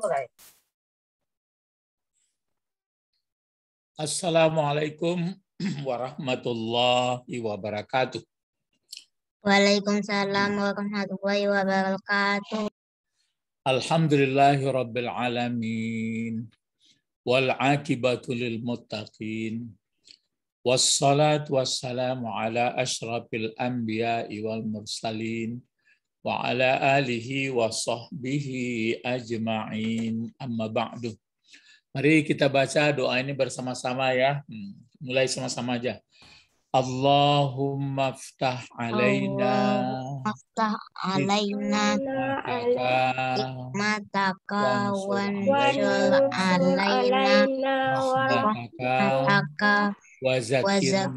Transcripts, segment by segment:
mulai. Assalamualaikum warahmatullahi wabarakatuh. Waalaikumsalam warahmatullahi wabarakatuh. Alhamdulillahi rabbil alamin. Wal akibatu lil muttaqin. Wassalatu wassalamu ala asyrafil anbiya'i wal mursalin wa ala alihi wa sahbihi ajma'in amma ba'du. Mari kita baca doa ini bersama-sama ya. Hmm, mulai sama-sama aja. Allahumma ftah alaina ftah alaina hikmataka wanzur alaina wa zakirna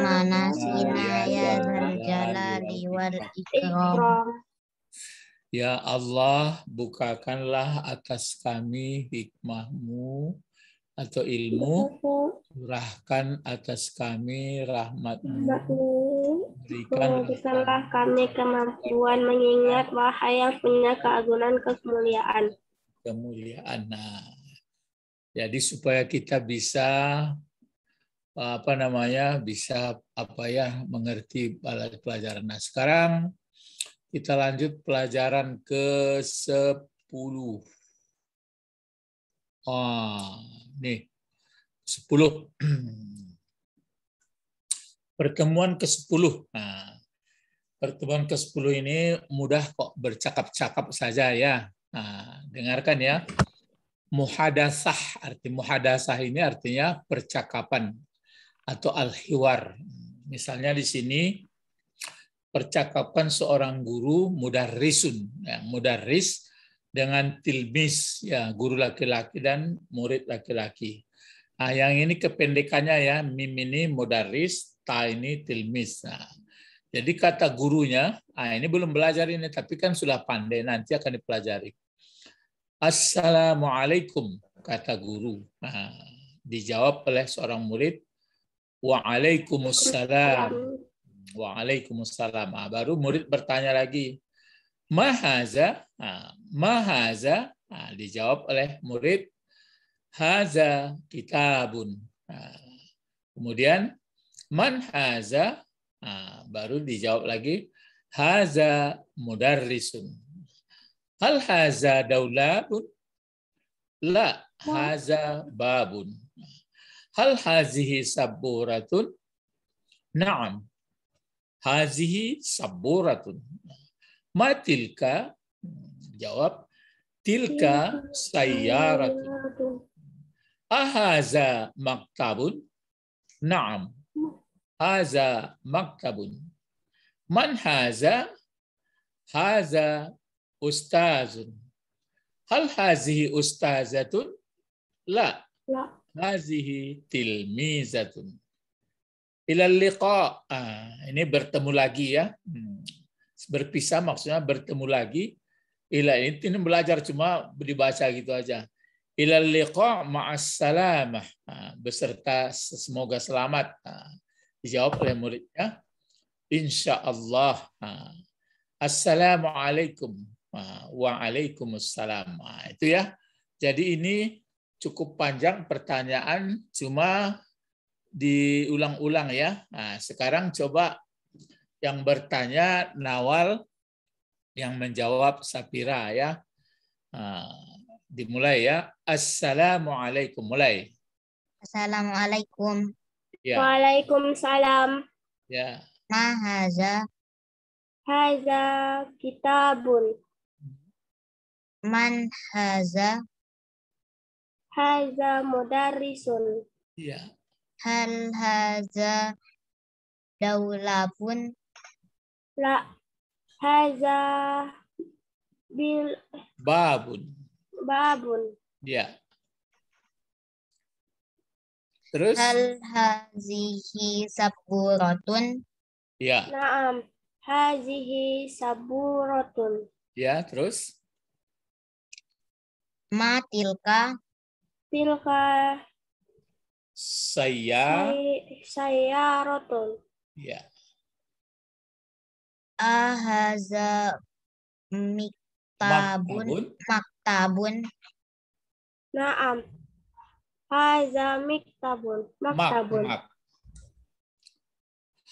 manasina ya jalali wal ikram. Ya Allah, bukakanlah atas kami hikmahmu atau ilmu, curahkan atas kami rahmatmu. Berikanlah kami kemampuan mengingat wahai yang punya keagungan kemuliaan. Kemuliaan. Nah, jadi supaya kita bisa apa namanya bisa apa ya mengerti pelajaran. Nah sekarang kita lanjut pelajaran ke 10. Ah, nih 10. Pertemuan ke-10. Nah, pertemuan ke-10 ini mudah kok bercakap-cakap saja ya. Nah, dengarkan ya. Muhadasah, arti muhadasah ini artinya percakapan atau al-hiwar. Misalnya di sini percakapan seorang guru mudah mudarrisun, ya, ris dengan tilmis, ya, guru laki-laki dan murid laki-laki. Nah, yang ini kependekannya ya, mim ini mudarris, ta ini tilmis. Nah, jadi kata gurunya, ah ini belum belajar ini, tapi kan sudah pandai, nanti akan dipelajari. Assalamualaikum, kata guru. Nah, dijawab oleh seorang murid, Waalaikumsalam. Waalaikumsalam. Nah, baru murid bertanya lagi. Mahaza, ah, mahaza, nah, dijawab oleh murid, haza kitabun. Nah, kemudian, man haza, nah, baru dijawab lagi, haza mudarrisun. Hal haza daulabun? La, nah. haza babun. Hal hazihi saburatun? Naam. Hazihi saburatun. Ma tilka? Jawab. Tilka sayyaratun. Ahaza maktabun? Naam. Haza maktabun. Man haza? Haza ustazun. Hal hazihi ustazatun? La. La. Hazihi tilmizatun. Ilal liqa. ini bertemu lagi ya. Hmm. Berpisah maksudnya bertemu lagi. Ila ini, ini belajar cuma dibaca gitu aja. Ilal liqa ah, beserta semoga selamat. Ah, dijawab oleh muridnya. Insya Allah. Ah, assalamualaikum. Waalaikumsalam. itu ya. Jadi ini cukup panjang pertanyaan, cuma diulang-ulang ya. Nah, sekarang coba yang bertanya Nawal, yang menjawab Sapira ya. Nah, dimulai ya. Assalamualaikum. Mulai. Assalamualaikum. Ya. Waalaikumsalam. Ya. Ma haza. Haza kitabun. Man haza haza mudarrisun. Iya. Hal haza daulabun. La haza bil babun. Babun. Iya. Terus? Hal hazihi saburotun. Ya. Naam. Hazihi saburotun. Ya, terus? matilka tilka saya saya rotul ya ahaza miktabun maktabun naam haza miktabun maktabun mak, mak.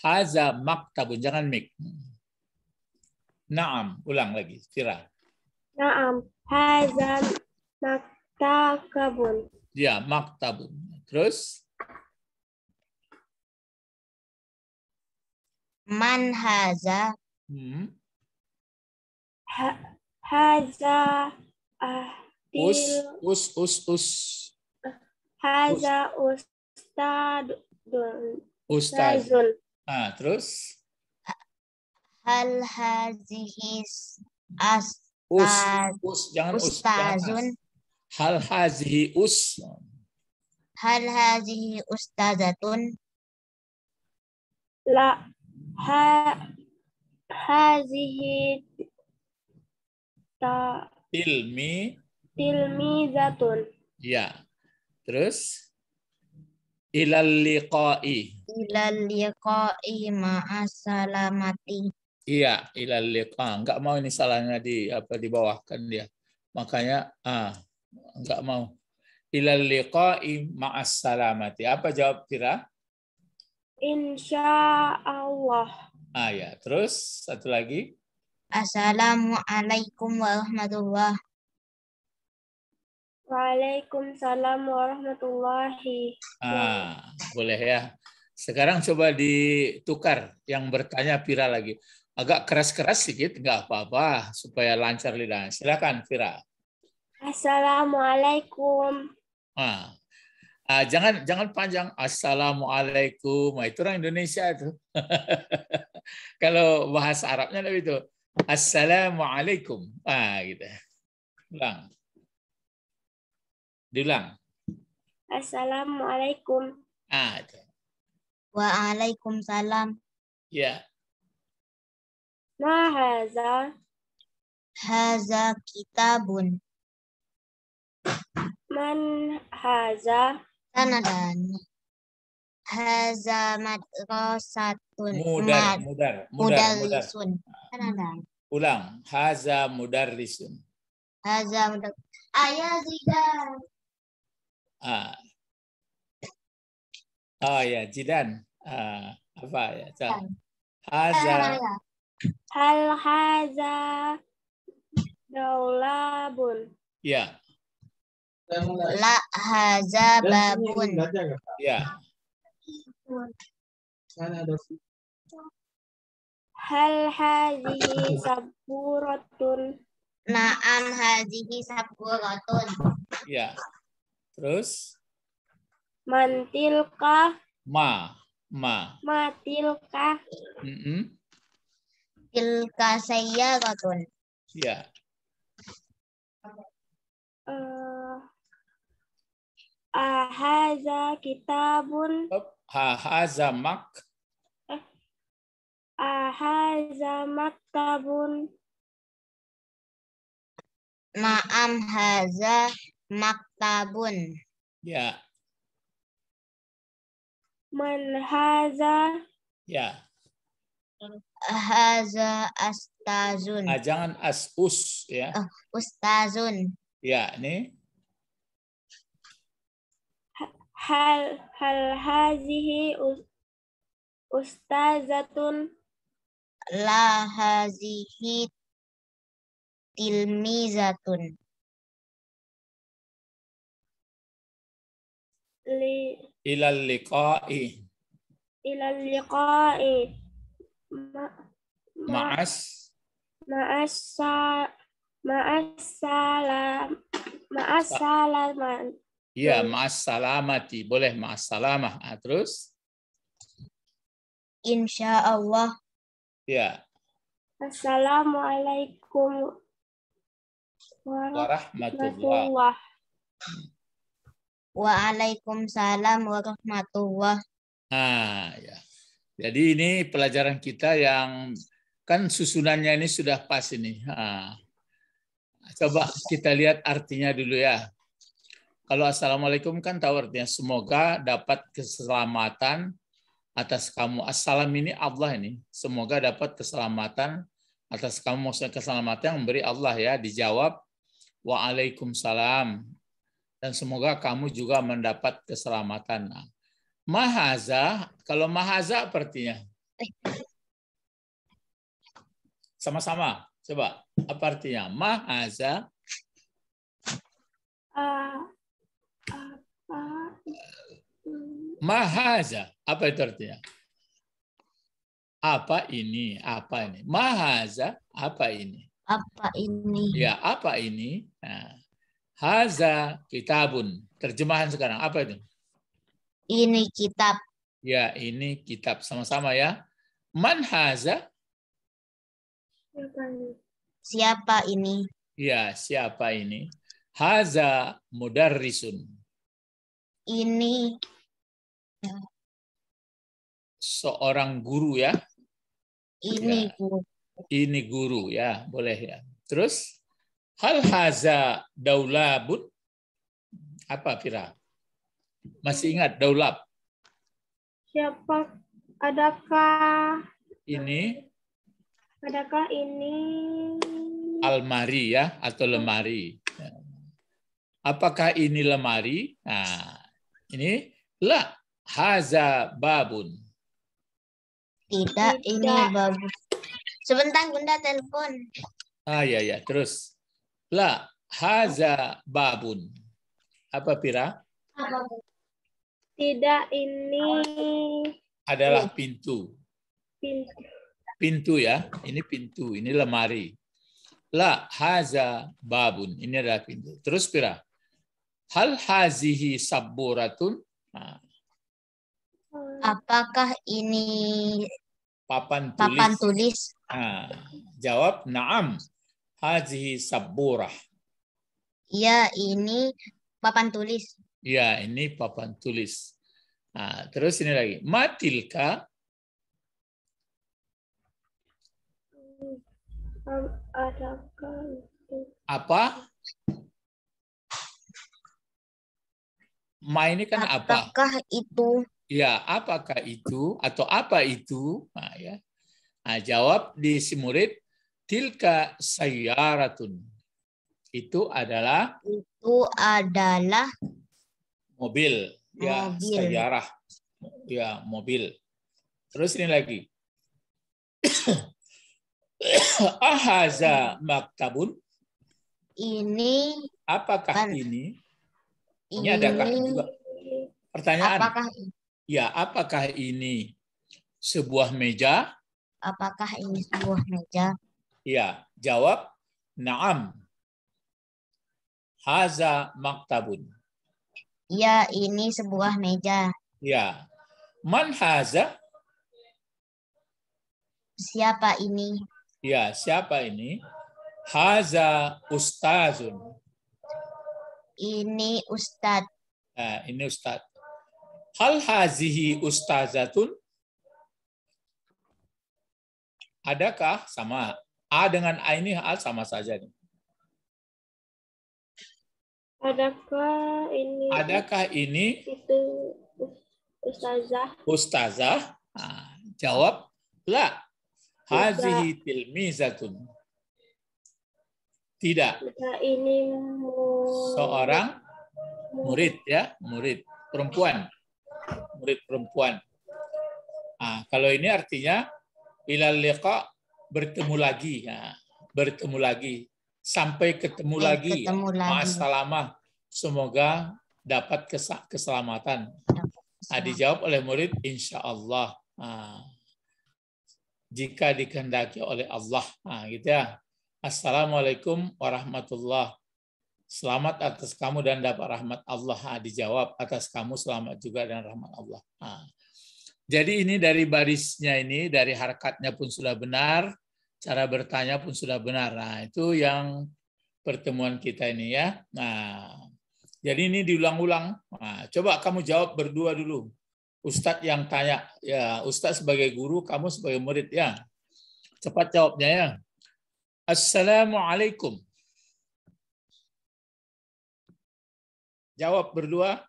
haza maktabun jangan mik naam ulang lagi Tira naam haza mak Maktabun. Ya, maktabun. Terus? Man haza. Hmm. Ha, haza. Ah, us, us, us, us. Haza ustadun. Ustaz. Ustazun. Ah, terus? Hal hazihis as. Us, us, jangan ustazun. Us, jangan Hal hazihi us. Hal hazihi ustazatun. La. Ha. Hazihi. Ta. Tilmi. Tilmi zatun. Ya. Terus? Ilal liqa'i. Ilal liqa'i ma'asalamati. Iya, ilal liqa. Enggak mau ini salahnya di apa di dia. Makanya ah Enggak mau. Ilal liqa'i ma'as salamati. Apa jawab Kira? Insya Allah. Ah ya, terus satu lagi. Assalamualaikum warahmatullah. Waalaikumsalam warahmatullahi. Ah, boleh ya. Sekarang coba ditukar yang bertanya pira lagi. Agak keras-keras sedikit, nggak apa-apa supaya lancar lidah. Silakan Vira. Assalamualaikum. Ah. ah jangan jangan panjang assalamualaikum. Nah, itu orang Indonesia itu. Kalau bahasa Arabnya lebih itu assalamualaikum. Ah gitu. Ulang. Diulang. Assalamualaikum. Ah itu. Waalaikumsalam. Ya. Ma haza? Haza kitabun. Man haza sanadan. Haza madrasatun. Mudar, mudar, mudar, mudar. Sanadan. Ulang. Haza mudar lisun. Haza mudar. zidan. Ah. Oh ya, Jidan. Ah, apa ya? So, kan. haza. Kan, Hal haza daulabun. Ya, La haza babun. Ya. Hal hadhihi saburatun. Naam hadhihi saburatun. Ya. Terus? Mantilka. Ma. Ma. Matilka. Mm -mm. Tilka katun. Ya. Uh, Ahaza kitabun. Ahaza mak. Ahaza maktabun. Ma'am haza maktabun. Ya. Man haza. Ya. Haza astazun. Ah, jangan as us ya. Uh, ustazun. Ya, ini هل هل هذه أستاذة؟ لا هذه تلميذة إلى اللقاء إلى اللقاء مع مع السلامة مع السلامة Iya, ma'assalamati. Boleh ma'assalamah. Nah, terus? Insya Allah. Ya. Assalamualaikum warahmatullahi Waalaikumsalam warahmatullahi Ah ya. Jadi ini pelajaran kita yang kan susunannya ini sudah pas ini. Nah, coba kita lihat artinya dulu ya. Kalau assalamualaikum kan tahu artinya semoga dapat keselamatan atas kamu. Assalam ini Allah ini. Semoga dapat keselamatan atas kamu. Maksudnya keselamatan yang memberi Allah ya. Dijawab, Waalaikumsalam. Dan semoga kamu juga mendapat keselamatan. Nah, Mahaza, kalau mahaza artinya sama-sama. Coba, apa artinya? Mahaza. Ah, Mahaza, apa itu artinya? Apa ini? Apa ini? Mahaza, apa ini? Apa ini? Ya, apa ini? Nah, haza kitabun. Terjemahan sekarang, apa itu? Ini kitab. Ya, ini kitab. Sama-sama ya. Man haza? Siapa ini? Siapa ini? Ya, siapa ini? Haza mudarrisun ini seorang guru ya ini ya. guru ini guru ya boleh ya terus hal haza daulabut apa Fira masih ingat daulab siapa adakah ini adakah ini almari ya atau lemari ya. apakah ini lemari nah ini la haza babun. Tidak, ini babun. Sebentar, Bunda telepon. Ah, ya, ya. Terus. La haza babun. Apa, Pira? Tidak, ini... Adalah pintu. Pintu. Pintu ya. Ini pintu. Ini lemari. La haza babun. Ini adalah pintu. Terus, Pira. Hal hazihi saburatun. Nah. Apakah ini papan tulis? Papan tulis. Nah, jawab na'am. Hazihi saburah. ya ini papan tulis. ya ini papan tulis. Nah, terus ini lagi. Matilka. Apa? ma ini kan apakah apa? Apakah itu? Ya, apakah itu atau apa itu? Nah, ya. Nah, jawab di si murid, tilka sayyaratun. Itu adalah itu adalah mobil, ya, mobil. ya sayyarah. Ya, mobil. Terus ini lagi. Ahaza maktabun. Ini apakah kan ini? ini adakah juga pertanyaan? Apakah ya apakah ini sebuah meja? Apakah ini sebuah meja? Ya, jawab na'am. Haza maktabun. Ya, ini sebuah meja. Ya. Man haza? Siapa ini? Ya, siapa ini? Haza ustazun ini Ustad. Nah, ini Ustad. Hal hazihi ustazatun? Adakah sama? A dengan A ini A sama saja. Nih. Adakah ini? Adakah ini? Itu ustazah. Ustazah. Nah, jawab, la. Hazihi tilmizatun. Tidak. ini seorang murid ya, murid perempuan. Murid perempuan. Nah, kalau ini artinya bila liqa bertemu lagi ya. Bertemu lagi sampai ketemu lagi. Ketemu lagi. Semoga dapat keselamatan. Nah, dijawab oleh murid, insya Allah. Ah, jika dikehendaki oleh Allah, nah, gitu ya. Assalamualaikum warahmatullah. Selamat atas kamu dan dapat rahmat Allah. Ah, dijawab atas kamu selamat juga dan rahmat Allah. Ha. Ah. Jadi ini dari barisnya ini, dari harkatnya pun sudah benar, cara bertanya pun sudah benar. Nah, itu yang pertemuan kita ini ya. Nah, jadi ini diulang-ulang. Nah, coba kamu jawab berdua dulu. Ustadz yang tanya, ya Ustadz sebagai guru, kamu sebagai murid ya. Cepat jawabnya ya. Assalamualaikum. Jawab berdua.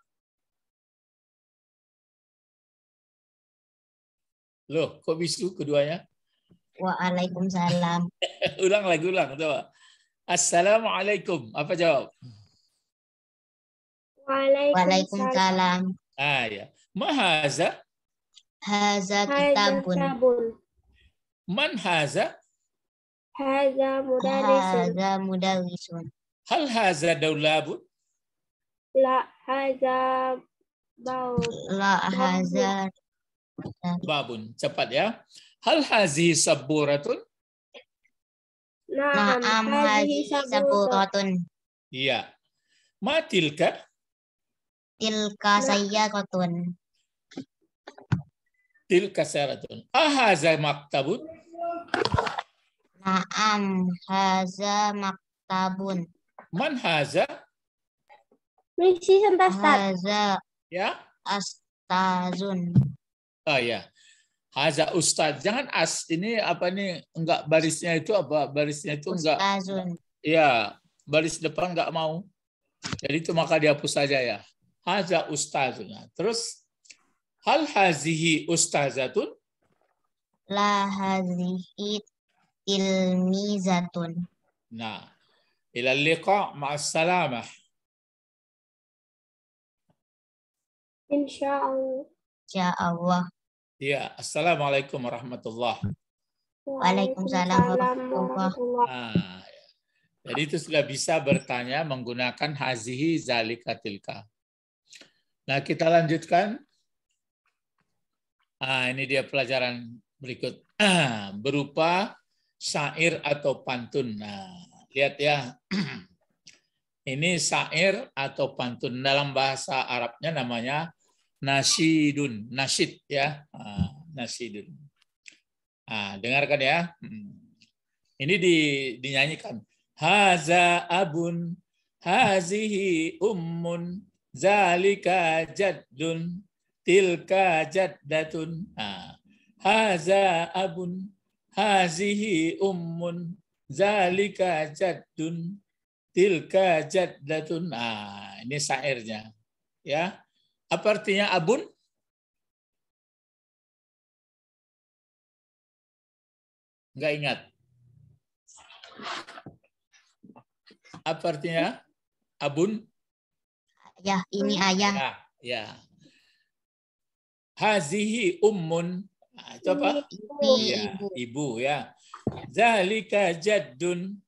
Loh, kok bisu keduanya? Waalaikumsalam. ulang lagi, ulang. Coba. Assalamualaikum. Apa jawab? Waalaikumsalam. Ah, ya. Mahaza? Haza kitabun. Man haza? Haza mudarisun. Haza mudarisun. Hal haza daulabun? La haza baun. La haza babun. Cepat ya. Hal hazi saburatun? Naam, Naam hazi saburatun. Iya. Ma tilka? Tilka sayyaratun. Tilka sayyaratun. Ahaza maktabun? Naam, haza maktabun. Man haza? Miksi Haza. Ya? Astazun. Oh ya. Haza ustaz. Jangan as ini apa nih enggak barisnya itu apa barisnya itu enggak. Astazun. Ya, baris depan enggak mau. Jadi itu maka dihapus saja ya. Haza ustazun. Terus hal hazihi ustazatun? La hazihi tilmizatun. Nah, ila liqa salamah. Insyaallah. Ya Allah. Ya, assalamualaikum warahmatullah. Waalaikumsalam warahmatullah. Nah, jadi itu sudah bisa bertanya menggunakan hazihi zalika tilka. Nah, kita lanjutkan. Ah, ini dia pelajaran berikut. Ah, berupa syair atau pantun. Nah, lihat ya. Ini syair atau pantun dalam bahasa Arabnya namanya nasidun, nasid ya. Ah, nasidun. Nah, dengarkan ya. Hmm. Ini di, dinyanyikan. Haza abun, hazihi ummun, zalika jaddun, tilka jaddatun. Nah, haza abun, hazihi ummun zalika jaddun tilka jaddatun. Ah, ini syairnya. Ya. Apa artinya abun? Enggak ingat. Apa artinya? Abun? Ya, ini ayah. Ya, ya. Hazihi ummun Coba. Nah, iya, ibu ya. Zalika jadun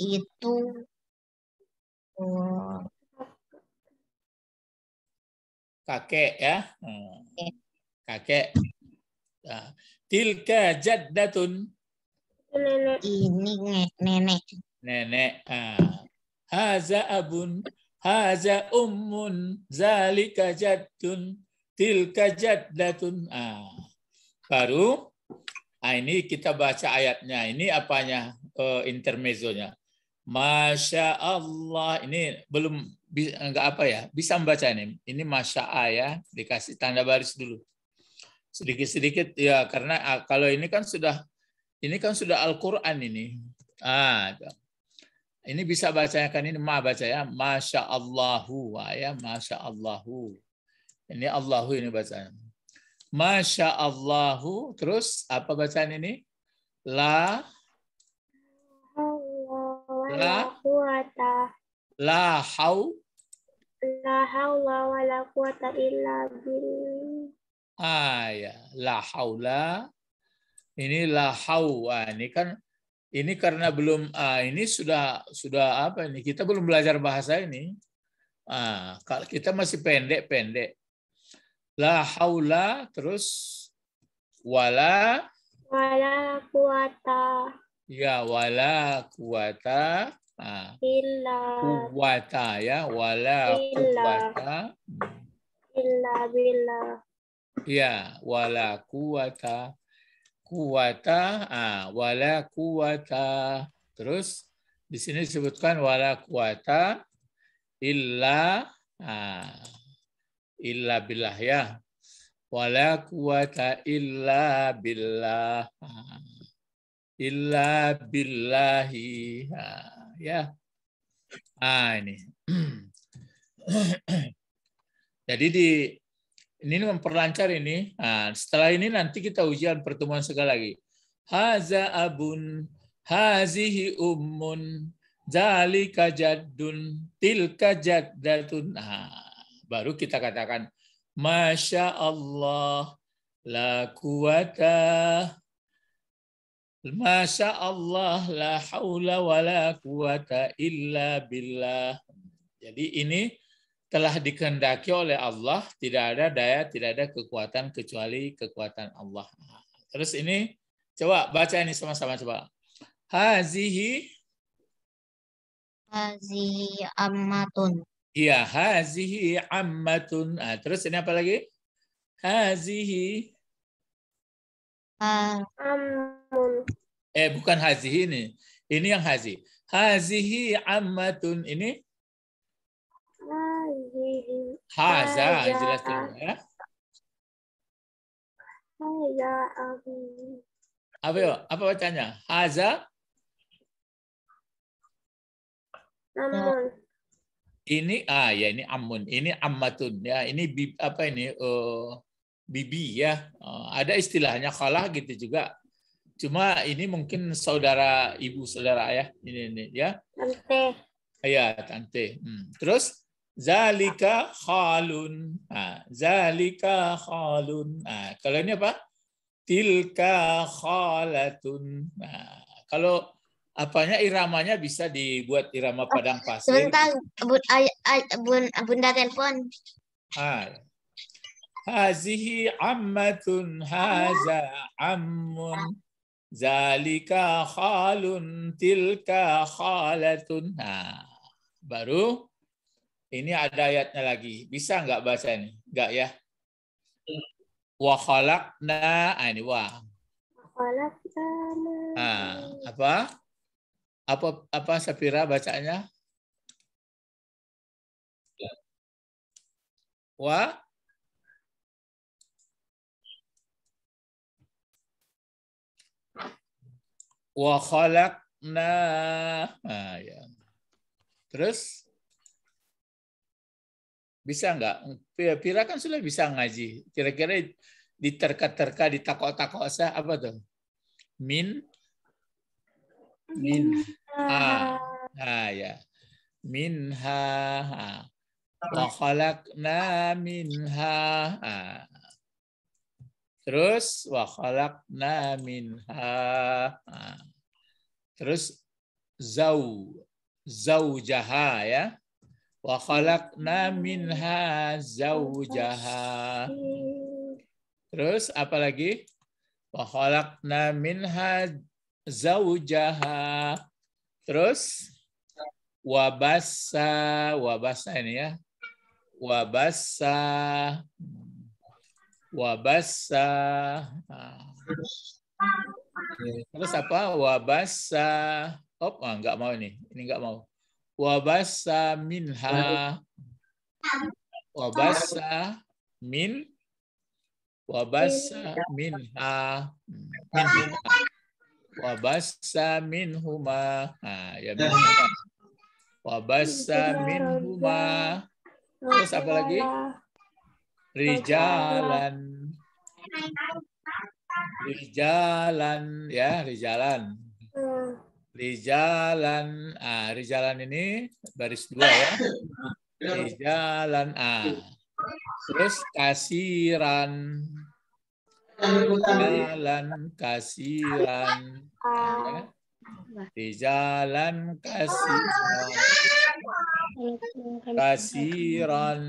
Itu ah. eh, kakek ya. Kakek. Nah, tilka jaddatun. Ini nenek. Nenek. Ah. Haza abun. Haza ummun. Zalika jaddun. Tilka jaddatun. Ah. Baru nah ini kita baca ayatnya. Ini apanya uh, intermezzonya. Masya Allah ini belum nggak apa ya bisa membaca ini. Ini masya Allah ya dikasih tanda baris dulu sedikit-sedikit ya karena ah, kalau ini kan sudah ini kan sudah Al-Qur'an ini. Ah, ini bisa bacakan ini ma baca ya masya Allahu ah, ya masya Allahu ini Allahu ini bacanya Masya Allahu. Terus apa bacaan ini? La. La. La hau. La haula wa la quwata illa billah. Ah ya, la haula. Ini la hau. Ah, ini kan ini karena belum ah, ini sudah sudah apa ini? Kita belum belajar bahasa ini. Ah, kita masih pendek-pendek. La haula terus wala wala kuwata. Ya, wala kuwata. Ah. Illa kuwata ya, wala illa, kuwata. Illa bila. Ya, wala kuwata. Kuwata, ah, wala kuwata. Terus di sini disebutkan wala kuwata illa ah, illa billah ya. Wala quwata illa billah. Illa billahi. Ya. Ah ini. Jadi di ini memperlancar ini. Nah, setelah ini nanti kita ujian pertemuan sekali lagi. Haza abun, hazihi ummun, zalika jaddun, tilka jaddatun. Nah, baru kita katakan Masya Allah, la kuwata. Masya Allah, la haula wa la kuwata illa billah. Jadi ini telah dikendaki oleh Allah, tidak ada daya, tidak ada kekuatan kecuali kekuatan Allah. Terus ini, coba baca ini sama-sama coba. Hazihi. Hazihi ammatun. Ya hazihi ammatun. Nah, terus ini apa lagi? Hazihi. Ammun. Eh, bukan hazihi ini. Ini yang hazi. Hazihi ammatun. Ini? Hazihi. Haza, jelas dulu ya. Haza abi. Apa, apa bacanya? Haza? Ammun. Ini ah ya ini amun, ini ammatun ya, ini bib, apa ini uh, bibi ya. Uh, ada istilahnya kalah gitu juga. Cuma ini mungkin saudara ibu saudara ayah ini ini ya. Tante. Ya, tante. Hmm. Terus zalika khalun. ah zalika khalun. ah kalau ini apa? Tilka khalatun. Nah, kalau apanya iramanya bisa dibuat irama oh, padang pasir. Sebentar, bun, ay, ay, bun, bunda telepon. Hai. Hazihi ammatun haza ammun zalika khalun tilka khalatun. Nah, baru ini ada ayatnya lagi. Bisa nggak baca ini? Nggak ya? Wa khalaqna, ah, ini wah. Khalaqna. Ah, apa? Apa apa Sapira bacanya? Wa wa khalaqna nah, ya. terus bisa nggak Pira kan sudah bisa ngaji kira-kira diterka-terka ditakok-takok saya apa tuh min Minha, ha. Ah, ya. Minha. Ha. Ah. Wa khalaqna minha. Ha. Ah. Terus wa khalaqna minha. Ha. Terus zau zaujaha ya. Wa khalaqna minha zaujaha. Terus apa lagi? Wa khalaqna minha zaujaha. Terus wabasa, wabasa ini ya. Wabasa, wabasa. Nah. Terus apa? Wabasa. Oh, nggak mau ini. Ini nggak mau. Wabasa minha. Wabasa min. Wabasa minha. Hmm. Minha wabasa minhuma nah ya, ya. minhuma wabassa minhuma terus apa lagi rijalan rijalan ya rijalan rijalan ah rijalan ini baris dua ya rijalan ah terus kasiran jalan kasihan ya kan? di jalan kasihan kasiran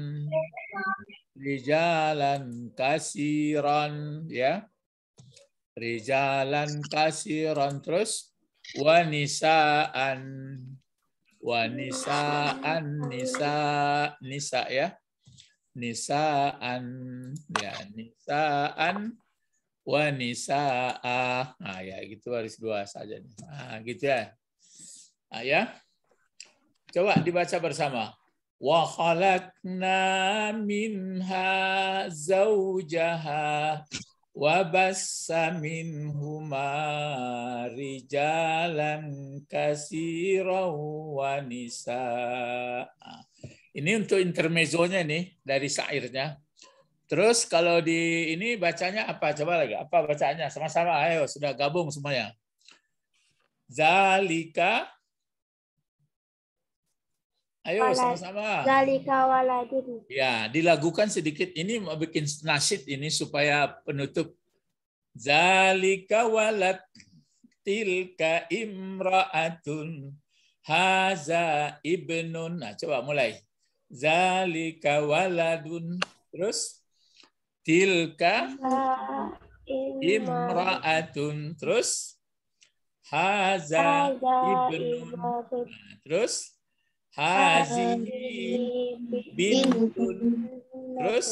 di jalan kasiran ya di jalan kasiran terus wanisaan wanisaan nisa nisa ya nisaan ya nisaan Wanisa, ah nah, ya gitu baris dua saja. Nah, gitu ya. Nah, ya. Coba dibaca bersama. Wa khalaqna minha zaujaha wa bassa minhuma rijalan kasiran wa nisaa. Ini untuk intermezzonya nih dari syairnya. Terus kalau di ini bacanya apa? Coba lagi. Apa bacanya Sama-sama. Ayo, sudah gabung semuanya. Zalika. Ayo sama-sama. Zalika waladun Ya, dilakukan sedikit. Ini mau bikin nasid ini supaya penutup. Zalika walad tilka imra'atun haza ibnun. Nah, coba mulai. Zalika waladun. Terus. Tilka imra'atun. Terus haza ibnun. Terus hazi bintun. Terus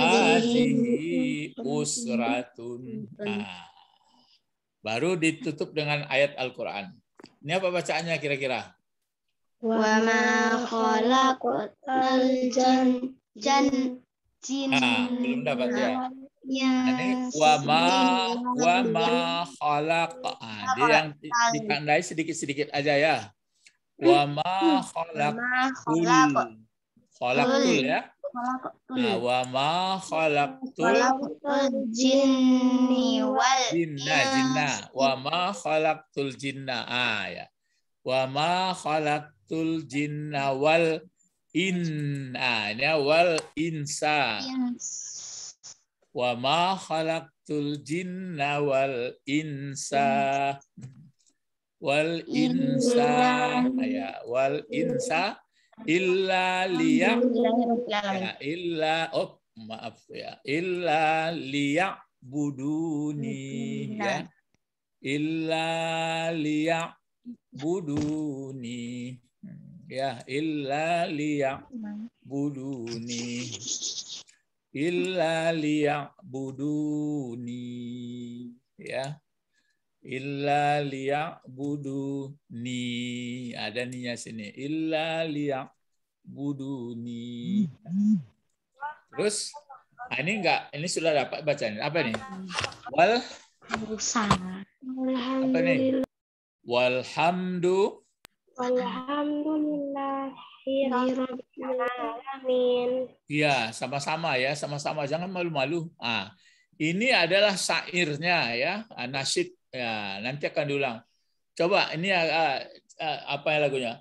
hazi usratun. Nah, baru ditutup dengan ayat Al-Quran. Ini apa bacaannya kira-kira? Wa ma khalaqatal jan jin. Ah, belum dapat ya. Ya. Ini wama wama khalaq. Nah, iya, ah, dia yang ditandai sedikit-sedikit aja ya. Hmm. Wama khalaq. Khalaq ya. Nah, wama khalaqtul jinni wal jinna jinna. Wama tul jinna. Ah ya. Wama khalaqtul jinna wal Inna ah, ya wal insa. wamahalak Wa ma khalaqtul jinna wal insa. Wal insa. Ah, ya, wal insa illa liya illa oh maaf ya illa liya buduni ya illa liya buduni ya illa buduni illa buduni, ya illa buduni, ada ninya sini illa buduni. terus ah, ini enggak ini sudah dapat bacaan apa nih wal apa nih Walhamdulillah. Alhamdulillah. Iya, sama-sama ya, sama-sama. Jangan malu-malu. Ah, ini adalah syairnya ya, ah, nasid. Ya, nanti akan diulang. Coba ini ah, ah, apa ya lagunya?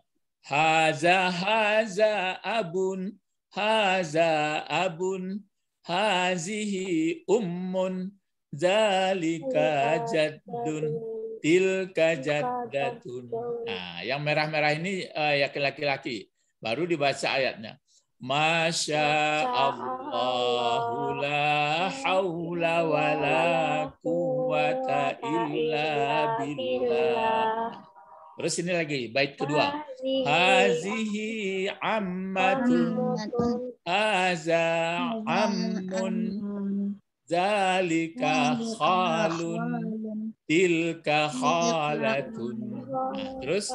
Haza haza abun, haza abun, hazihi ummun, zalika iya, jaddun. Iya tilka jaddatun. Nah, yang merah-merah ini uh, ya laki-laki. Baru dibaca ayatnya. Masya Allah la haula wa la quwata illa billah. Terus ini lagi bait kedua. Hazihi ammatun aza ammun zalika khalun tilka khalatun. Nah, terus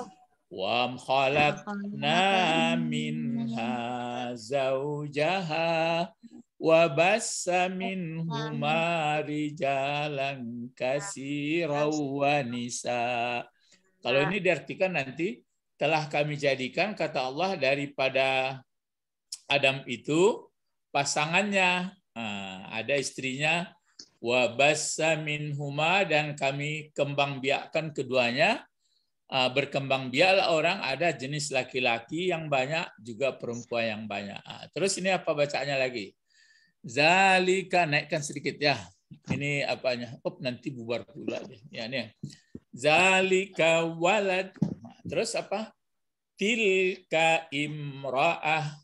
wa khalaqna minha zaujaha wa bassa minhuma rijalan kasira wa nisa. Kalau ini diartikan nanti telah kami jadikan kata Allah daripada Adam itu pasangannya, nah, ada istrinya wa bassa minhuma dan kami kembang biakkan keduanya ah, berkembang biaklah orang ada jenis laki-laki yang banyak juga perempuan yang banyak. Ah, terus ini apa bacaannya lagi? Zalika naikkan sedikit ya. Ini apanya? Op nanti bubar pula deh. Ya ini. Ya. Zalika walad. Ah, terus apa? Tilka imra'ah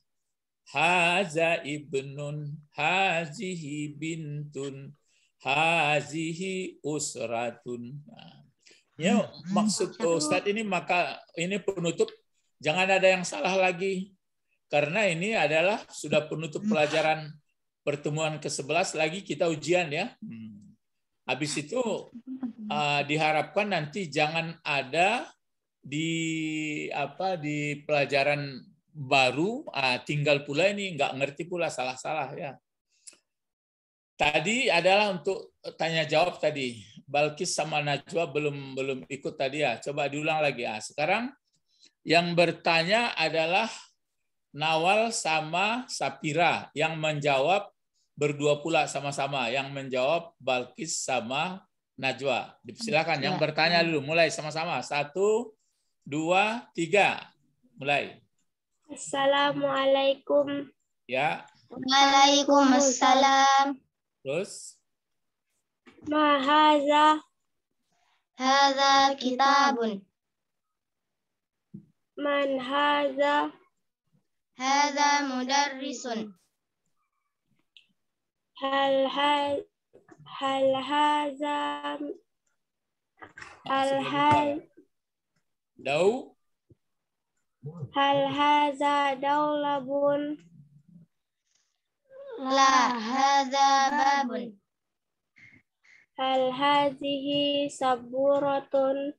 haza ibnun hazihi bintun hazihi usratun. ya maksud hmm, Ustadz ini maka ini penutup jangan ada yang salah lagi karena ini adalah sudah penutup hmm. pelajaran pertemuan ke-11 lagi kita ujian ya. Habis itu uh, diharapkan nanti jangan ada di apa di pelajaran baru uh, tinggal pula ini nggak ngerti pula salah-salah ya. Tadi adalah untuk eh, tanya jawab tadi. Balkis sama Najwa belum belum ikut tadi ya. Coba diulang lagi ya. Sekarang yang bertanya adalah Nawal sama Sapira yang menjawab berdua pula sama-sama yang menjawab Balkis sama Najwa. Silakan yang ya. bertanya dulu mulai sama-sama. Satu, dua, tiga. Mulai. Assalamualaikum. Ya. Waalaikumsalam. رس ما هذا هذا كتاب من هذا هذا مدرس هل هل هل هذا هل هل لو هل هذا دولب la hadza babun hal hadhihi saburatun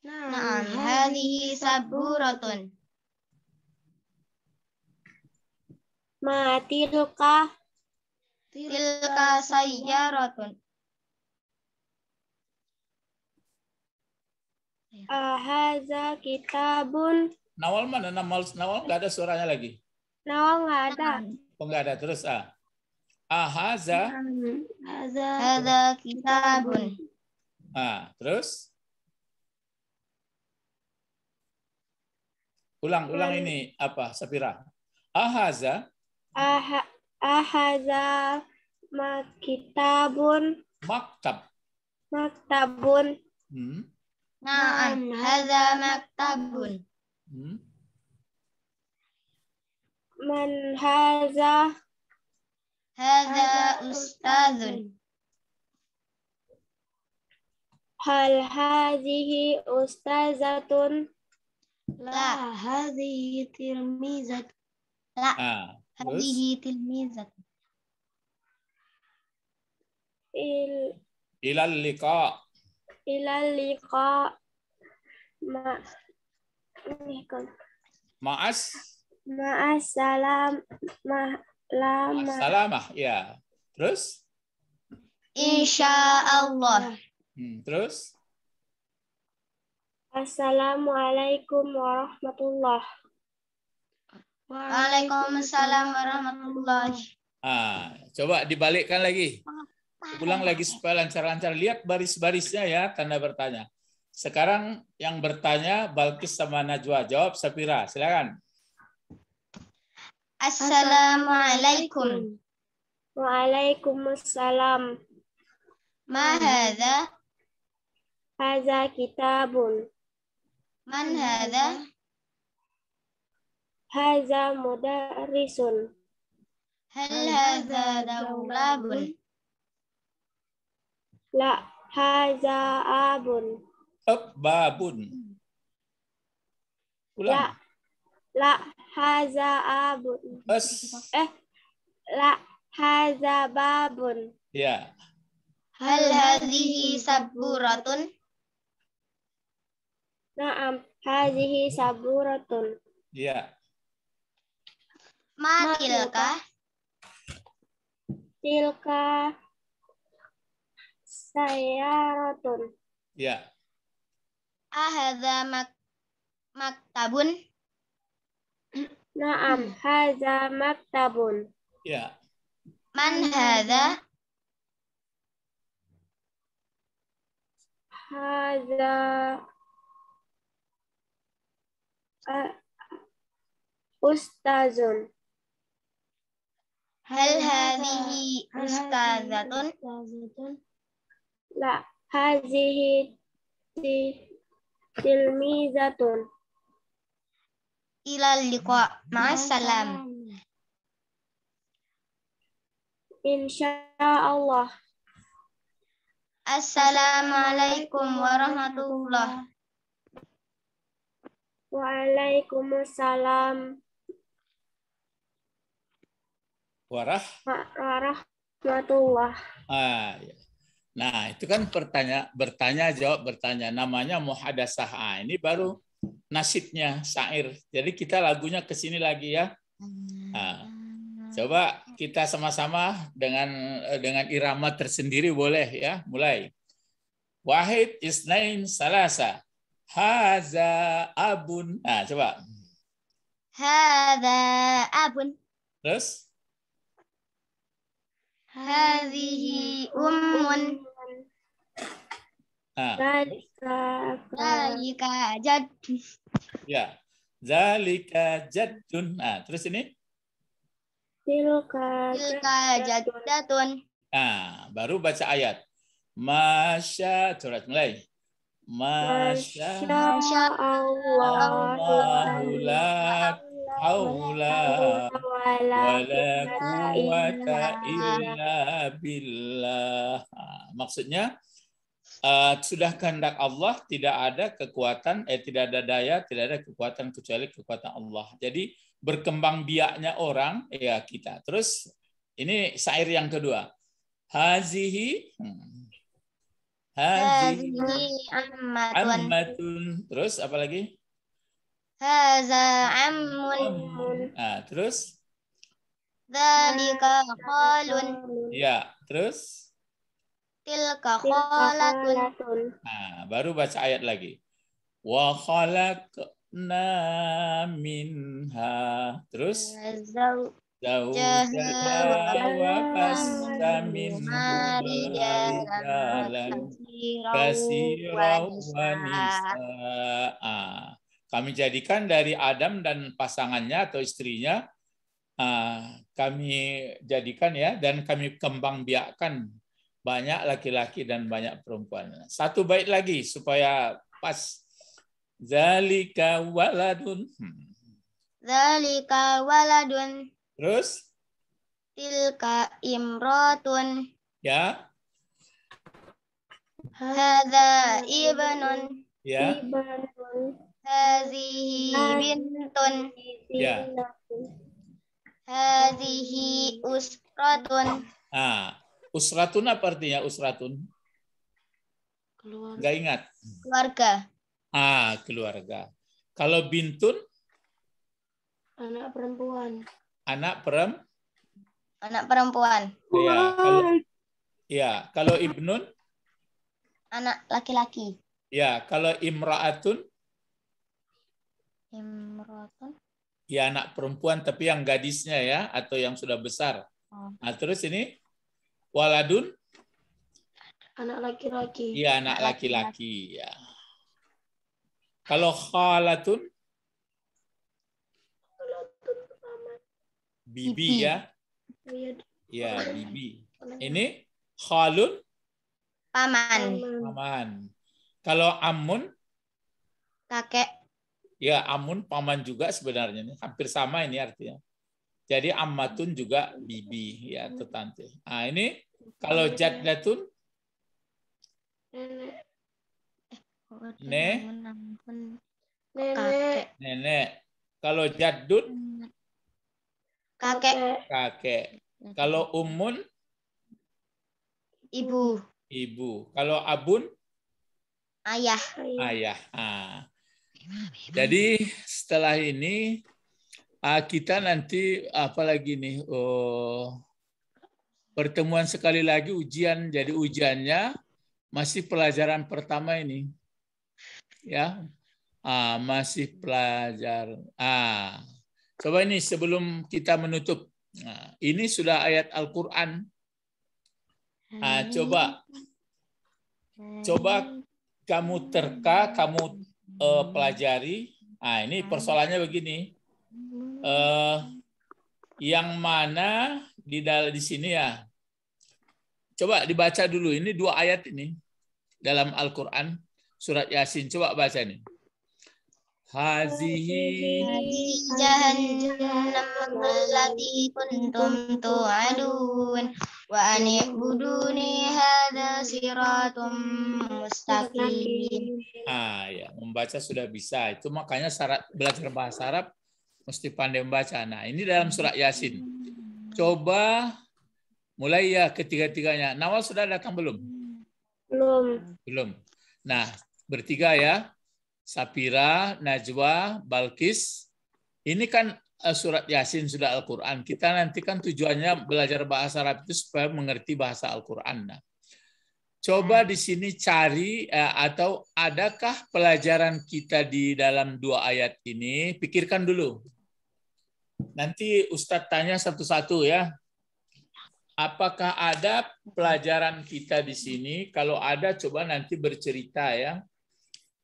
Naam, hadhihi saburatun. Ma tilka tilka sayyaratun. Ahaza kitabun. Nawal mana? Nawal, Nawal nggak ada suaranya lagi. Nawal nggak ada. Oh, enggak ada. Terus Ah. Ahaza. Ah, ahaza kitabun. Ah, terus? Ulang, ulang ini apa, Safira? Ahaza. ah ahaza ah, ah, kitabun. Maktab. Maktabun. Hmm. Naam, haza maktabun. Hmm. من هذا هذا أستاذ هل هذه أستاذة؟ لا هذه تلميذة لا آه، هذه تلميذة إل... إلى اللقاء إلى اللقاء مع مع الس Ma'asalamah. Salamah, ya. Terus? Insya Allah. Hmm, terus? Assalamualaikum warahmatullah. Waalaikumsalam warahmatullahi. Ah, coba dibalikkan lagi. pulang lagi supaya lancar-lancar. Lihat baris-barisnya ya tanda bertanya. Sekarang yang bertanya Balkis sama Najwa. Jawab Sapira. Silakan. Assalamualaikum. Waalaikumsalam. Ma hadha? Hadha kitabun. Man hadha? Hadha mudarrisun. Hal hadha dawlabun? La, hadha abun. Babun. Ulang. La, la haza abun. Bas. Eh, la haza babun. Ya. Hal hadhihi saburatun? Naam, hadhihi saburatun. Ya. Ma tilka? Tilka sayaratun. Ya. Ahadha mak maktabun? نعم هذا مكتب Yeah. من هذا؟ هذا أستاذ هل هذه أستاذة؟ لا هذه تلميذة Ilal liqa. Ma'assalam. Insya Allah. Assalamualaikum warahmatullahi Waalaikumsalam. Warah. Warahmatullah. Ah, ya. Nah, itu kan pertanya bertanya jawab bertanya namanya muhadasah. Ah, ini baru nasibnya syair. Jadi kita lagunya ke sini lagi ya. Nah, coba kita sama-sama dengan eh, dengan irama tersendiri boleh ya. Mulai. Wahid isnain salasa. Haza abun. Nah, coba. Haza abun. Terus? hazihi ummun. Zalika ah. Zalika Ya. Zalika jadun. Ah, terus ini? Tilka jadun. Ah, baru baca ayat. Masya, coret mulai. Masya, Masya Allah, la haula wala quwata illa billah. Ah, maksudnya, uh, sudah kehendak Allah tidak ada kekuatan eh tidak ada daya tidak ada kekuatan kecuali kekuatan Allah jadi berkembang biaknya orang ya kita terus ini syair yang kedua hazihi hmm, hazihi ammatun terus apa lagi Haza ammun. Nah, terus? Zalika qalun. Ya, terus? tilka kholatun. Nah, baru baca ayat lagi. Wa khalaqna minha. Terus? Ah, kami jadikan dari Adam dan pasangannya atau istrinya ah, kami jadikan ya dan kami kembang biakan banyak laki-laki dan banyak perempuan. Satu bait lagi supaya pas. Zalika waladun. Hmm. Zalika waladun. Terus? Tilka imratun. Ya. Hada ibnun. Ya. Hazihi bintun. Ya. Hazihi usratun. Ah, Usratun apa artinya usratun? Keluarga. Gak ingat. Keluarga. Ah, keluarga. Kalau bintun? Anak perempuan. Anak perem? Anak perempuan. Iya. kalau, ya, kalau ibnun? Anak laki-laki. Ya, kalau imra'atun? Imra'atun? Iya anak perempuan tapi yang gadisnya ya, atau yang sudah besar. Oh. Nah, terus ini? Waladun? Anak laki-laki. Iya, anak laki-laki. Ya. Kalau khalatun? Khalatun bibi, bibi ya. Iya, iya bibi. Ini khalun? Paman. Paman. Kalau amun? Kakek. Ya, amun paman juga sebenarnya. Hampir sama ini artinya. Jadi ammatun juga bibi ya atau hmm. tante. Ah ini kalau jaddatun nenek. Nenek. Nenek. Kalau jaddun kakek. Kakek. Kalau umun ibu. Ibu. Kalau abun ayah. Ayah. Ah. Jadi setelah ini uh, kita nanti apalagi nih uh, pertemuan sekali lagi ujian jadi ujiannya masih pelajaran pertama ini ya uh, masih pelajar ah coba ini sebelum kita menutup nah, ini sudah ayat Al-Quran ah, coba coba kamu terka kamu uh, pelajari ah ini persoalannya begini eh, yang mana di dalam di sini ya. Coba dibaca dulu ini dua ayat ini dalam Al-Qur'an surat Yasin. Coba baca ini Hazihi jahannam allati kuntum tu'adun wa anibuduni hadza siratum mustaqim. Ah ya, membaca sudah bisa. Itu makanya syarat belajar bahasa Arab mesti pandai membaca. Nah, ini dalam hmm. surat Yasin. Coba mulai ya ketiga-tiganya. Nawal sudah datang belum? Belum. Belum. Nah, bertiga ya. Sapira, Najwa, Balkis. Ini kan eh, surat Yasin sudah Al-Quran. Kita nanti kan tujuannya belajar bahasa Arab itu supaya mengerti bahasa Al-Quran. Nah, Coba hmm. di sini cari eh, atau adakah pelajaran kita di dalam dua ayat ini? Pikirkan dulu. Nanti Ustadz tanya satu-satu ya. Apakah ada pelajaran kita di sini? Kalau ada, coba nanti bercerita ya.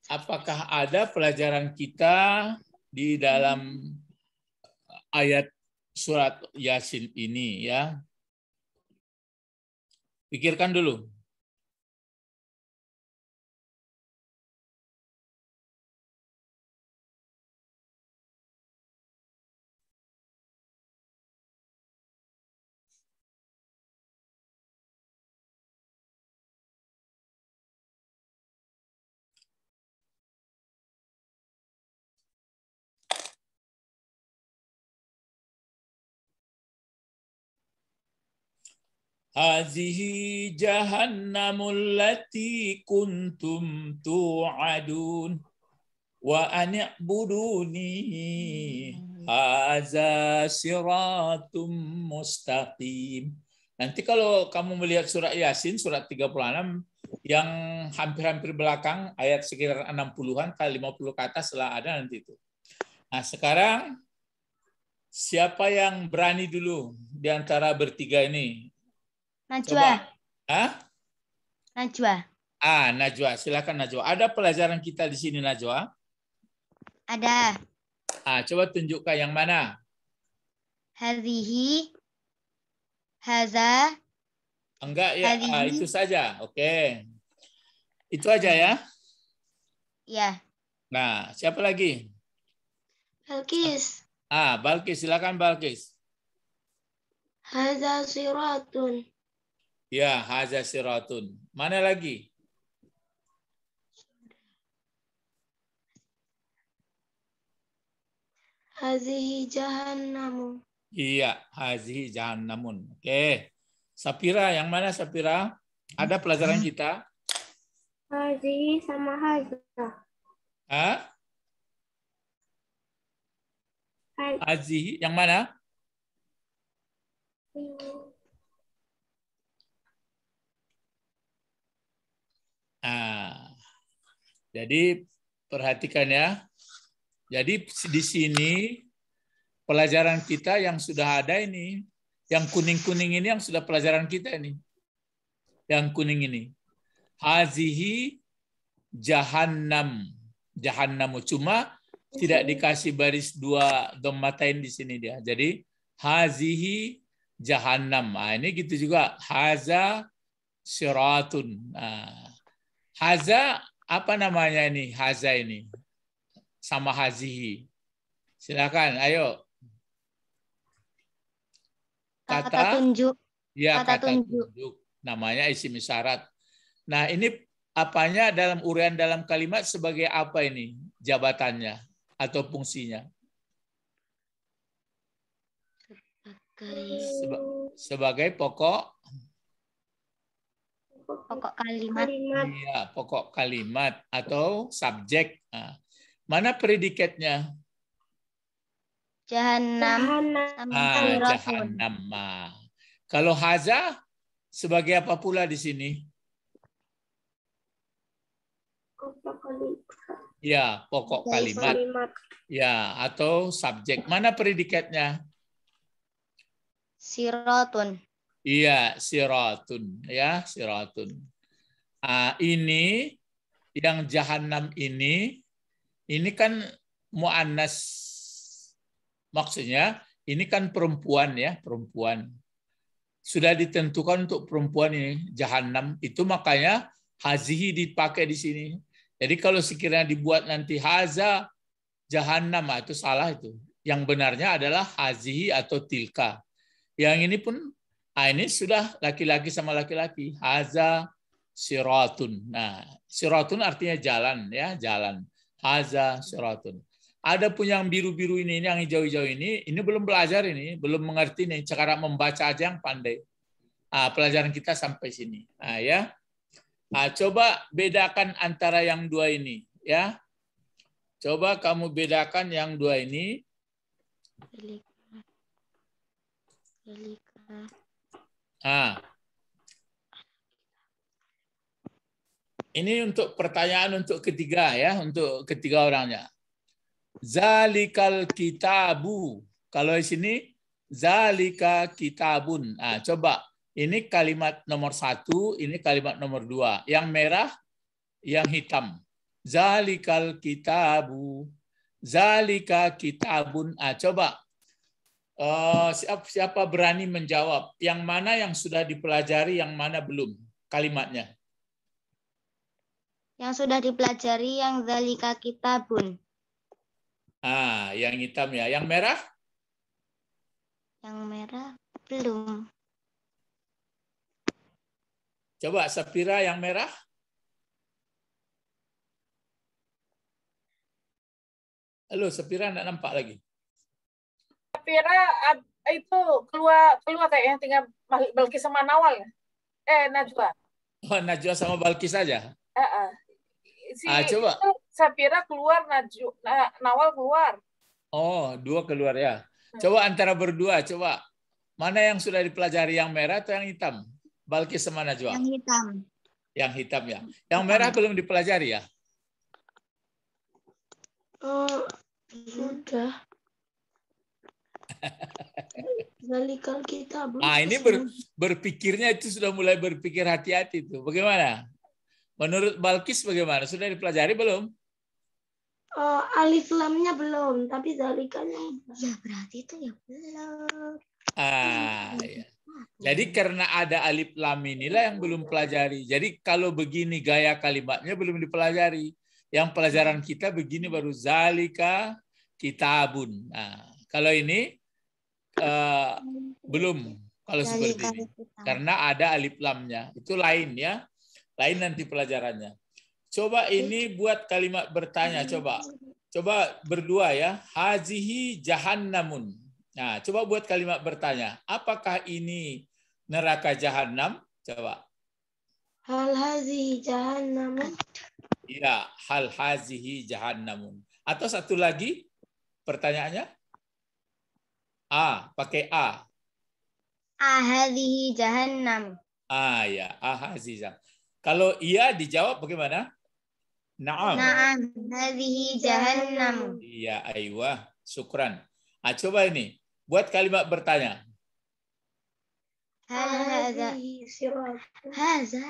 Apakah ada pelajaran kita di dalam ayat surat Yasin ini ya? Pikirkan dulu. Hazihi jahannamul lati kuntum tu'adun wa ani'buduni haza siratum mustaqim. Nanti kalau kamu melihat surat Yasin, surat 36, yang hampir-hampir belakang, ayat sekitar 60-an, kali 50 ke atas setelah ada nanti itu. Nah sekarang, siapa yang berani dulu di antara bertiga ini? Najwa. Hah? Najwa. Ah, Najwa. Silakan Najwa. Ada pelajaran kita di sini Najwa? Ada. Ah, coba tunjukkan yang mana? Hadhihi. Haza. Enggak ya, ah, itu saja. Oke. Okay. Itu aja ya. Ya. Nah, siapa lagi? Balkis. Ah, Balkis, silakan Balkis. Haza siratun. Ya, haza siratun. Mana lagi? Hazihi jahannamu. Iya, hazihi jahannamun. Oke. Sapira, yang mana Sapira? Ada pelajaran hmm. kita? Hazihi sama haza. Hah? Hazihi, yang mana? Hmm. Nah, jadi perhatikan ya. Jadi di sini pelajaran kita yang sudah ada ini, yang kuning-kuning ini yang sudah pelajaran kita ini. Yang kuning ini. Hazihi jahannam. Jahannam Cuma tidak dikasih baris dua dommatain di sini dia. Jadi hazihi jahannam. Nah, ini gitu juga. Haza siratun. Nah, Haza apa namanya ini? Haza ini sama hazihi. Silakan, ayo. Kata, kata tunjuk. Ya, kata, kata tunjuk. tunjuk. Namanya isi misarat. Nah, ini apanya dalam urian dalam kalimat sebagai apa ini jabatannya atau fungsinya? Sebagai, sebagai pokok pokok kalimat. kalimat. Iya, pokok kalimat atau subjek. Nah, mana predikatnya? Jahanam. Ah, jahanam. Ah. Kalau haza sebagai apa pula di sini? Ya, pokok kalimat. Ya, atau subjek. Mana predikatnya? Sirotun. Iya, siratun ya, siratun. Uh, ini yang jahanam ini ini kan muannas maksudnya ini kan perempuan ya, perempuan. Sudah ditentukan untuk perempuan ini jahanam itu makanya hazihi dipakai di sini. Jadi kalau sekiranya dibuat nanti haza jahanam ah, itu salah itu. Yang benarnya adalah hazihi atau tilka. Yang ini pun Nah, ini sudah laki-laki sama laki-laki. Haza siratun. Nah, siratun artinya jalan ya, jalan. Haza siratun. Ada pun yang biru-biru ini, ini yang hijau-hijau ini, ini belum belajar ini, belum mengerti nih. cara membaca aja yang pandai. Nah, pelajaran kita sampai sini. Nah, ya. Nah, coba bedakan antara yang dua ini, ya. Coba kamu bedakan yang dua ini. Ah. Ini untuk pertanyaan untuk ketiga ya, untuk ketiga orangnya. Zalikal kitabu. Kalau di sini zalika kitabun. Ah, coba ini kalimat nomor satu, ini kalimat nomor dua. Yang merah, yang hitam. Zalikal kitabu. Zalika kitabun. Ah, coba Eh, siapa berani menjawab yang mana yang sudah dipelajari yang mana belum kalimatnya yang sudah dipelajari yang zalika kitabun ah yang hitam ya yang merah yang merah belum coba sapira yang merah Halo, sepira tidak nampak lagi. Vira itu keluar keluar kayaknya tinggal Balkis sama Nawal ya? Eh Najwa. Oh, Najwa sama Balkis saja. Uh -uh. Si ah, coba. Itu Sapira keluar, Najwa, Nawal keluar. Oh, dua keluar ya. Hmm. Coba antara berdua, coba mana yang sudah dipelajari yang merah atau yang hitam? Balkis sama Najwa. Yang hitam. Yang hitam ya. Hmm. Yang merah belum dipelajari ya? Oh, sudah. Zalikal kita. Ah, ini ber, berpikirnya itu sudah mulai berpikir hati-hati itu Bagaimana? Menurut Balkis bagaimana? Sudah dipelajari belum? Uh, alif lamnya belum, tapi zalikalnya ya berarti itu ya belum. Ah, ya. Jadi karena ada alif lam inilah yang belum pelajari. Jadi kalau begini gaya kalimatnya belum dipelajari. Yang pelajaran kita begini baru zalika kitabun. Nah, kalau ini uh, belum kalau seperti ini. Karena ada alif lamnya. Itu lain ya. Lain nanti pelajarannya. Coba ini buat kalimat bertanya coba. Coba berdua ya. Hazihi jahannamun. Nah, coba buat kalimat bertanya. Apakah ini neraka jahanam? Coba. Hal hazihi jahannamun. Iya, hal hazihi jahannamun. Atau satu lagi pertanyaannya? A, pakai A. Ahadihi jahannam. Ah ya, ahazizam. Kalau iya dijawab bagaimana? Naam. Naam, hadhihi jahannam. Iya, aywa, syukran. Ah, coba ini, buat kalimat bertanya. Hadza sirat. Hadza.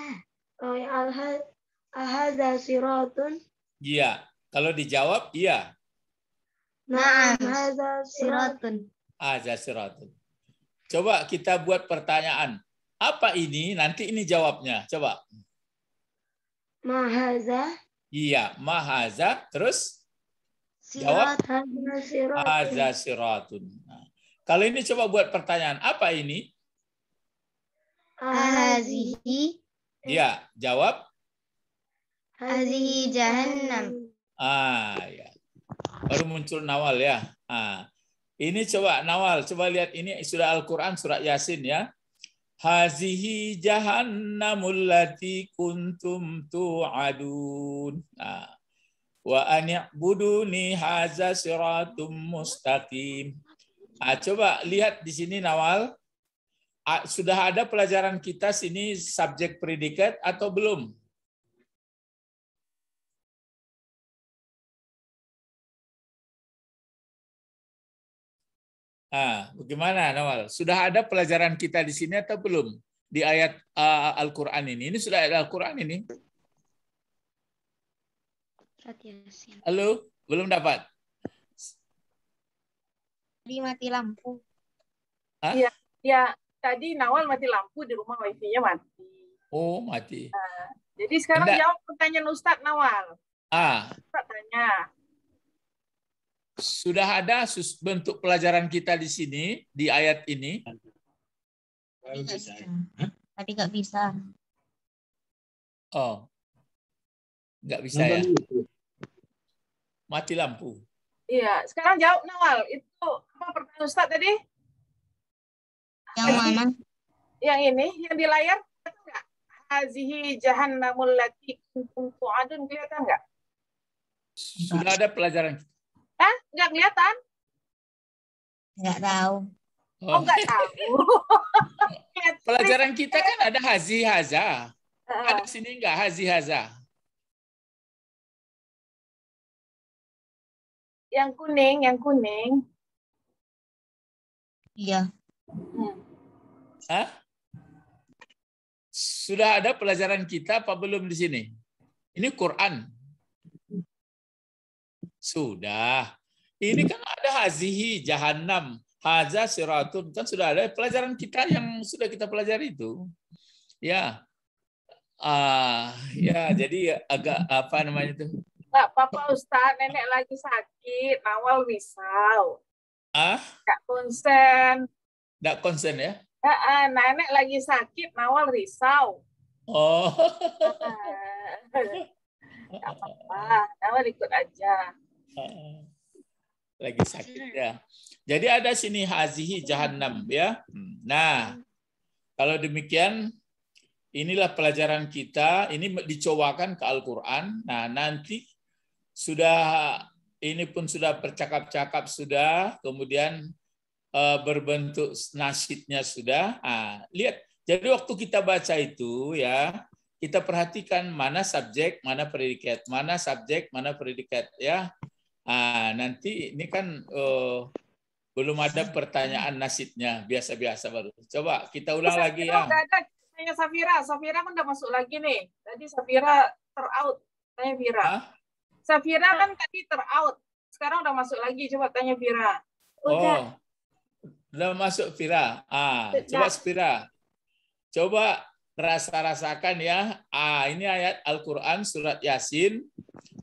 Oh, ya, hadza siratun. Iya, kalau dijawab iya. Naam, hadza siratun. Aza Coba kita buat pertanyaan. Apa ini? Nanti ini jawabnya. Coba. Mahaza. Iya, mahaza. Terus? jawab. Siratun. Nah, kalau ini coba buat pertanyaan. Apa ini? Hazihi. Iya, jawab. Hazihi jahannam. Ah, ya. Baru muncul nawal ya. Ah. Ini coba Nawal, coba lihat ini sudah Al-Qur'an surah Yasin ya. Hazihi jahannamul lati kuntum tu'adun. Nah. Wa ani'buduni haza siratum mustaqim. Nah, coba lihat di sini Nawal. Sudah ada pelajaran kita sini subjek predikat atau belum? Ah, bagaimana Nawal? Sudah ada pelajaran kita di sini atau belum? Di ayat uh, Al-Quran ini. Ini sudah ada Al-Quran ini. Halo, belum dapat? Tadi mati lampu. Iya, ya, tadi Nawal mati lampu di rumah wifi-nya mati. Oh, mati. Nah, jadi sekarang Enggak. jawab pertanyaan Ustadz Nawal. Ah. Ustadz tanya, sudah ada bentuk pelajaran kita di sini di ayat ini? Tapi nggak bisa. nggak bisa. Oh, nggak bisa ya? Mati lampu. Iya, sekarang jawab Nawal. Itu apa pertanyaan Ustaz tadi? Yang mana? Yang ini, yang di layar. Enggak? Hazihi jahannamul lati kuntum tu'adun kelihatan nggak? Sudah ada pelajaran kita. Hah? Nggak kelihatan? Nggak tahu. Oh, oh nggak tahu. Pelajaran kita kan ada Hazi Haza. Uh. Ada sini nggak Hazi Haza? Yang kuning, yang kuning. Iya. Hmm. Hah? Sudah ada pelajaran kita apa belum di sini? Ini Quran. Sudah. Ini hmm. kan ada hazihi jahanam, haza siratun kan sudah ada pelajaran kita yang sudah kita pelajari itu. Ya. Ah, ya hmm. jadi agak apa namanya itu? Pak, Papa Ustaz, nenek lagi sakit, awal risau. Ah? Enggak konsen. Enggak konsen ya? nenek lagi sakit, awal risau. Oh. Enggak apa-apa, awal ikut aja lagi sakit iya. ya. Jadi ada sini hazihi jahannam ya. Hmm. Nah, kalau demikian inilah pelajaran kita, ini dicowakan ke Al-Qur'an. Nah, nanti sudah ini pun sudah bercakap-cakap sudah, kemudian eh, berbentuk nasidnya sudah. Nah, lihat. Jadi waktu kita baca itu ya, kita perhatikan mana subjek, mana predikat, mana subjek, mana predikat ya. Ah, nanti ini kan uh, belum ada pertanyaan nasibnya, biasa-biasa baru. Coba kita ulang Safira lagi ya. Tanya Safira, Safira kan udah masuk lagi nih. Tadi Safira terout, tanya Vira. Hah? Safira kan tadi terout, sekarang udah masuk lagi. Coba tanya Vira. Oh. Udah. Oh, udah masuk Vira. Ah, coba Vira. Coba rasa-rasakan ya. Ah, ini ayat Al-Quran surat Yasin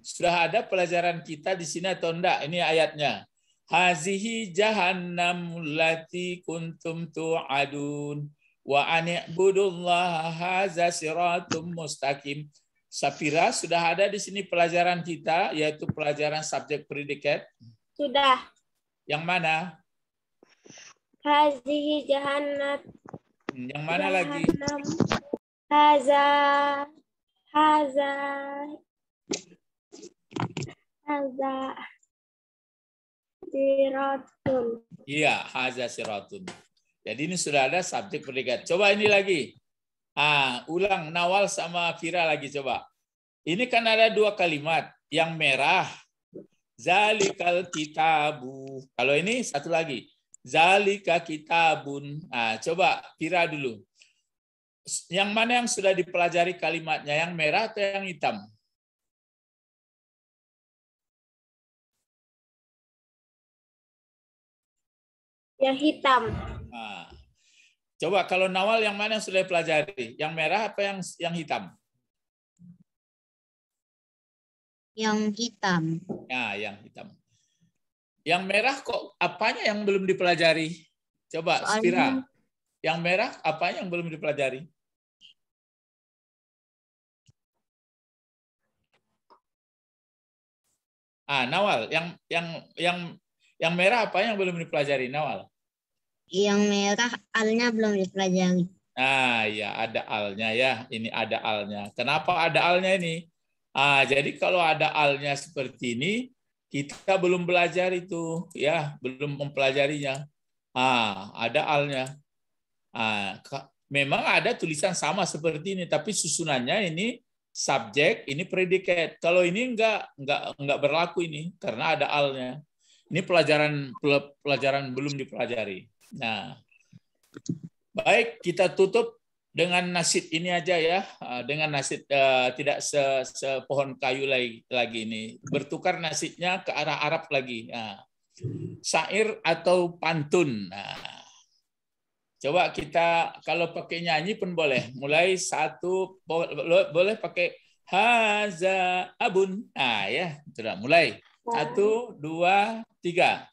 sudah ada pelajaran kita di sini atau enggak? Ini ayatnya. Hazihi jahannam lati kuntum tu'adun wa ani'budullaha haza siratum mustaqim. Safira, sudah ada di sini pelajaran kita, yaitu pelajaran subjek predikat? Sudah. Yang mana? Hazihi jahannam. Yang mana jahannam. lagi? Haza. Haza Haza siratun. Iya, haza siratun. Jadi ini sudah ada subjek predikat. Coba ini lagi. Ah, ulang Nawal sama Fira lagi coba. Ini kan ada dua kalimat. Yang merah, zalikal kitabu. Kalau ini satu lagi. Zalika kitabun. Ah coba Fira dulu. Yang mana yang sudah dipelajari kalimatnya? Yang merah atau yang hitam? Yang hitam. Nah. Coba kalau nawal yang mana yang sudah pelajari? Yang merah apa yang yang hitam? Yang hitam. Nah, yang hitam. Yang merah kok apanya yang belum dipelajari? Coba Soalnya... Spira. Yang merah apa yang belum dipelajari? Ah, Nawal, yang yang yang yang merah apa yang belum dipelajari, Nawal? Yang merah alnya belum dipelajari. Ah ya ada alnya ya, ini ada alnya. Kenapa ada alnya ini? Ah jadi kalau ada alnya seperti ini, kita belum belajar itu ya, belum mempelajarinya. Ah ada alnya. Ah memang ada tulisan sama seperti ini, tapi susunannya ini subjek, ini predikat. Kalau ini enggak enggak enggak berlaku ini karena ada alnya. Ini pelajaran pelajaran belum dipelajari. Nah, baik kita tutup dengan nasib ini aja ya, ah, dengan nasib uh, ah, tidak se, sepohon kayu lagi, lagi ini bertukar nasibnya ke arah Arab lagi. Nah, syair atau pantun. Nah, coba kita kalau pakai nyanyi pun boleh. Mulai satu boleh pakai haza abun. ah ya, sudah mulai. Satu, dua, tiga.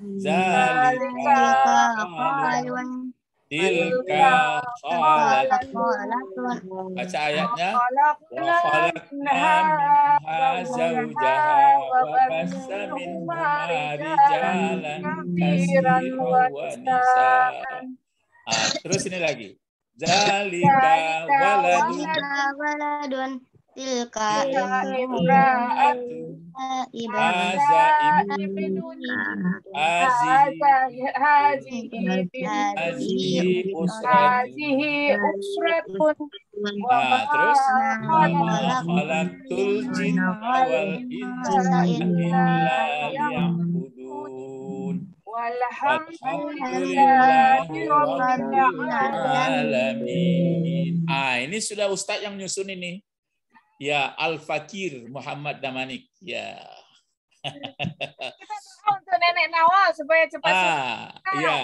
Zalika qalatun. Tilka qalatun. Baca ayatnya. Wa khalaqna minha wa bassa minhuma rijalan katsiran wa nisaa. Ah, terus ini lagi. Zalika waladun. Tilka imra'atun. Nah, ah, ini sudah Ustadz yang nyusun ini Ya, Al-Fakir Muhammad Damanik. Ya. Kita doa untuk nenek Nawal supaya cepat ah, Ya,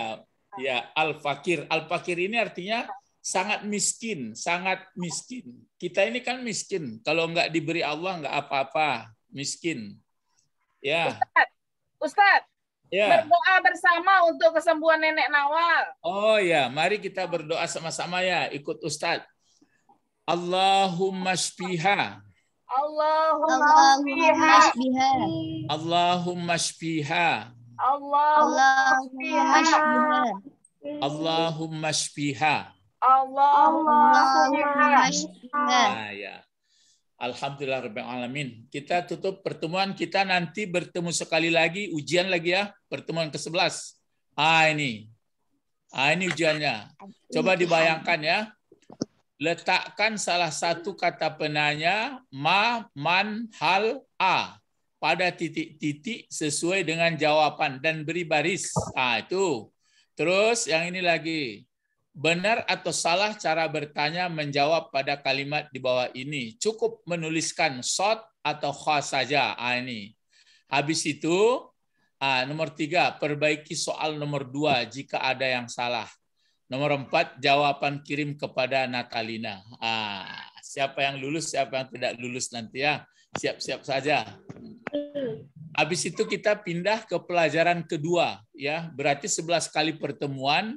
ya Al-Fakir. Al-Fakir ini artinya sangat miskin, sangat miskin. Kita ini kan miskin. Kalau nggak diberi Allah nggak apa-apa, miskin. Ya. Ustaz, Ustaz ya. berdoa bersama untuk kesembuhan nenek Nawal. Oh ya, mari kita berdoa sama-sama ya, ikut Ustadz. Allahumma shfiha. Allahumma shfiha. Allahumma shfiha. Allahumma shfiha. Allahumma shfiha. Allahumma shfiha. Nah, ya. Alhamdulillah Rabbil Alamin. Kita tutup pertemuan kita nanti bertemu sekali lagi. Ujian lagi ya. Pertemuan ke-11. Ah ini. Ah ini ujiannya. Coba dibayangkan ya letakkan salah satu kata penanya ma, man, hal, a pada titik-titik sesuai dengan jawaban dan beri baris. Ah itu. Terus yang ini lagi. Benar atau salah cara bertanya menjawab pada kalimat di bawah ini. Cukup menuliskan short atau khas saja. Ah ini. Habis itu, ah, nomor tiga, perbaiki soal nomor dua jika ada yang salah. Nomor empat, jawaban kirim kepada Natalina. Ah, siapa yang lulus, siapa yang tidak lulus nanti ya. Siap-siap saja. Habis itu kita pindah ke pelajaran kedua. ya. Berarti sebelas kali pertemuan.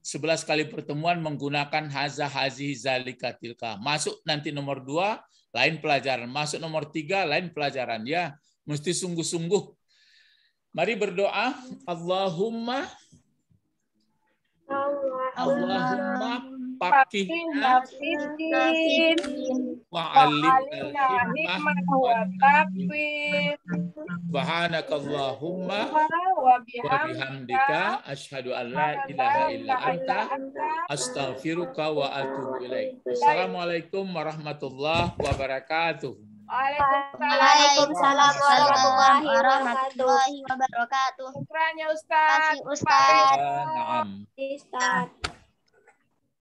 sebelas kali pertemuan menggunakan haza hazi zalika tilka. Masuk nanti nomor dua, lain pelajaran. Masuk nomor tiga, lain pelajaran. Ya, mesti sungguh-sungguh. Mari berdoa. Allahumma Allahumma fakihna wa'alimna hikmah wa taqwin subhanakallahumma wa bihamdika asyhadu an la ilaha illa anta astaghfiruka wa atubu ilaik assalamualaikum warahmatullahi wabarakatuh Waalaikumsalam warahmatullahi wabarakatuh. Syukran ya Ustaz. Terima kasih Ustaz. Ya, Ustaz.